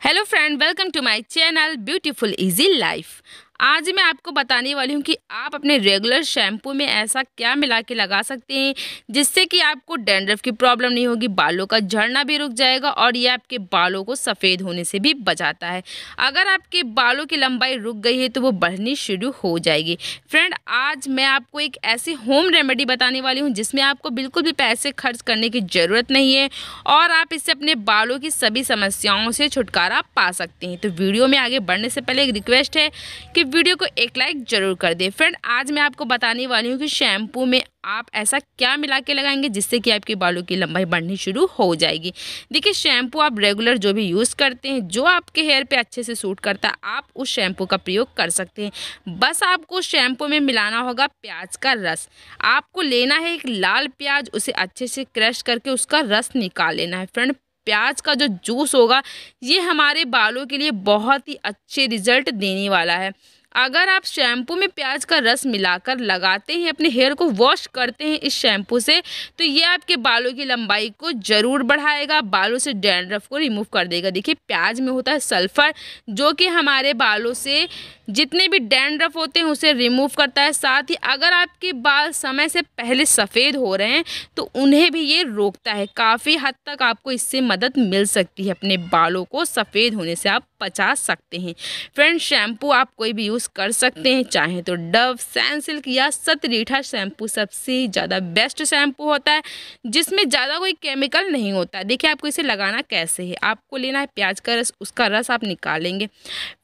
Hello friend, welcome to my channel Beautiful Easy Life. आज मैं आपको बताने वाली हूँ कि आप अपने रेगुलर शैम्पू में ऐसा क्या मिला के लगा सकते हैं जिससे कि आपको डेंड्रफ की प्रॉब्लम नहीं होगी बालों का झड़ना भी रुक जाएगा और ये आपके बालों को सफ़ेद होने से भी बचाता है अगर आपके बालों की लंबाई रुक गई है तो वो बढ़नी शुरू हो जाएगी फ्रेंड आज मैं आपको एक ऐसी होम रेमेडी बताने वाली हूँ जिसमें आपको बिल्कुल भी पैसे खर्च करने की ज़रूरत नहीं है और आप इससे अपने बालों की सभी समस्याओं से छुटकारा पा सकते हैं तो वीडियो में आगे बढ़ने से पहले एक रिक्वेस्ट है कि वीडियो को एक लाइक जरूर कर दें फ्रेंड आज मैं आपको बताने वाली हूँ कि शैम्पू में आप ऐसा क्या मिला के लगाएंगे जिससे कि आपके बालों की लंबाई बढ़नी शुरू हो जाएगी देखिए शैम्पू आप रेगुलर जो भी यूज़ करते हैं जो आपके हेयर पे अच्छे से सूट करता है आप उस शैम्पू का प्रयोग कर सकते हैं बस आपको शैम्पू में मिलाना होगा प्याज का रस आपको लेना है एक लाल प्याज उसे अच्छे से क्रश करके उसका रस निकाल लेना है फ्रेंड प्याज का जो जूस होगा ये हमारे बालों के लिए बहुत ही अच्छे रिजल्ट देने वाला है अगर आप शैम्पू में प्याज का रस मिलाकर लगाते हैं अपने हेयर को वॉश करते हैं इस शैम्पू से तो ये आपके बालों की लंबाई को ज़रूर बढ़ाएगा बालों से डैंड्रफ को रिमूव कर देगा देखिए प्याज में होता है सल्फ़र जो कि हमारे बालों से जितने भी डैंड्रफ होते हैं उसे रिमूव करता है साथ ही अगर आपके बाल समय से पहले सफ़ेद हो रहे हैं तो उन्हें भी ये रोकता है काफ़ी हद तक आपको इससे मदद मिल सकती है अपने बालों को सफ़ेद होने से आप बचा सकते हैं फ्रेंड शैम्पू आप कोई भी यूज़ यूज़ कर सकते हैं चाहे तो डव सिल्क या सतरीठा शैम्पू सबसे ज़्यादा बेस्ट शैम्पू होता है जिसमें ज़्यादा कोई केमिकल नहीं होता है देखिए आपको इसे लगाना कैसे है आपको लेना है प्याज का रस उसका रस आप निकालेंगे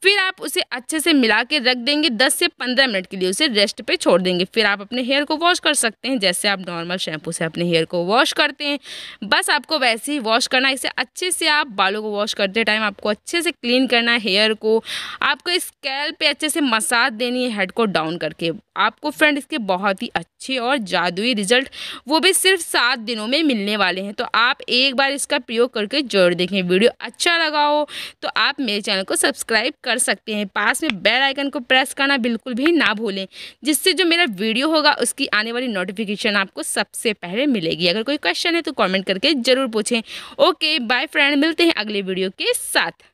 फिर आप उसे अच्छे से मिला के रख देंगे दस से पंद्रह मिनट के लिए उसे रेस्ट पर छोड़ देंगे फिर आप अपने हेयर को वॉश कर सकते हैं जैसे आप नॉर्मल शैम्पू से अपने हेयर को वॉश करते हैं बस आपको वैसे ही वॉश करना इसे अच्छे से आप बालों को वॉश करते टाइम आपको अच्छे से क्लीन करना है हेयर को आपको स्कैल पे अच्छे से मसाज देनी है हेड को डाउन करके आपको फ्रेंड इसके बहुत ही अच्छे और जादुई रिजल्ट वो भी सिर्फ सात दिनों में मिलने वाले हैं तो आप एक बार इसका प्रयोग करके जरूर देखें वीडियो अच्छा लगा हो तो आप मेरे चैनल को सब्सक्राइब कर सकते हैं पास में बेल आइकन को प्रेस करना बिल्कुल भी ना भूलें जिससे जो मेरा वीडियो होगा उसकी आने वाली नोटिफिकेशन आपको सबसे पहले मिलेगी अगर कोई क्वेश्चन है तो कॉमेंट करके ज़रूर पूछें ओके बाय फ्रेंड मिलते हैं अगले वीडियो के साथ